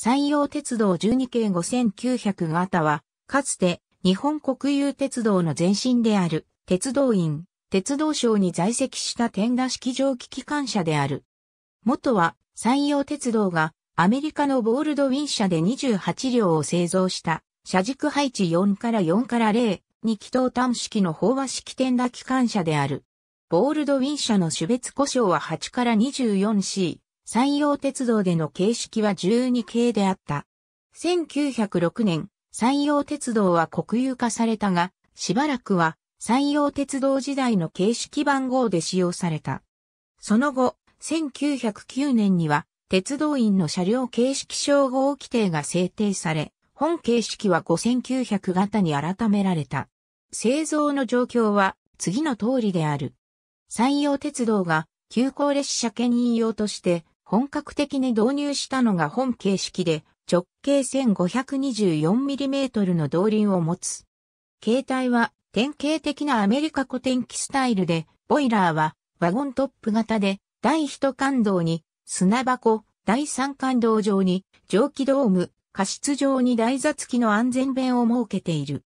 山陽鉄道12系5900型は、かつて日本国有鉄道の前身である鉄道院、鉄道省に在籍した天田式蒸気機関車である。元は山陽鉄道がアメリカのボールドウィン社で28両を製造した車軸配置4から4から0に気筒端式の飽和式天田機関車である。ボールドウィン社の種別故障は8から 24C、山陽鉄道での形式は12系であった。1906年、山陽鉄道は国有化されたが、しばらくは山陽鉄道時代の形式番号で使用された。その後、1909年には鉄道員の車両形式称号規定が制定され、本形式は5900型に改められた。製造の状況は次の通りである。山陽鉄道が急行列車兼任用として本格的に導入したのが本形式で、直径 1524mm の動輪を持つ。形態は典型的なアメリカ古典機スタイルで、ボイラーはワゴントップ型で、第一感動に砂箱、第三感動上に蒸気ドーム、過失上に台座付きの安全弁を設けている。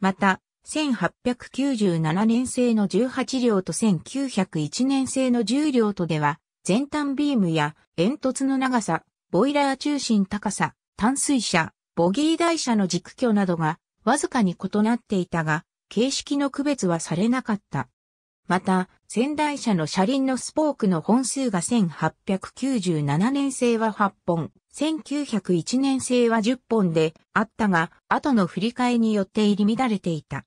また、1897年製の18両と1901年製の10両とでは、前端ビームや煙突の長さ、ボイラー中心高さ、淡水車、ボギー台車の軸距などがわずかに異なっていたが、形式の区別はされなかった。また、仙台車の車輪のスポークの本数が1897年製は8本、1901年製は10本であったが、後の振り替えによって入り乱れていた。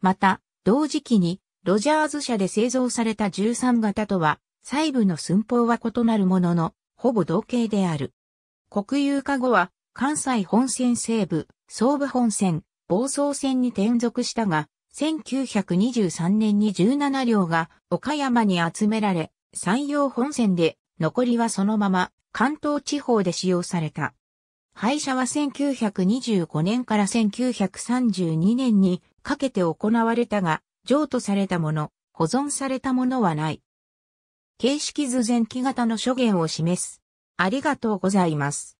また、同時期に、ロジャーズ社で製造された13型とは細部の寸法は異なるものの、ほぼ同型である。国有化後は、関西本線西部、総武本線、房総線に転属したが、1923年に17両が岡山に集められ、山陽本線で残りはそのまま関東地方で使用された。廃車は1925年から1932年にかけて行われたが、譲渡されたもの、保存されたものはない。形式図前期型の諸言を示す。ありがとうございます。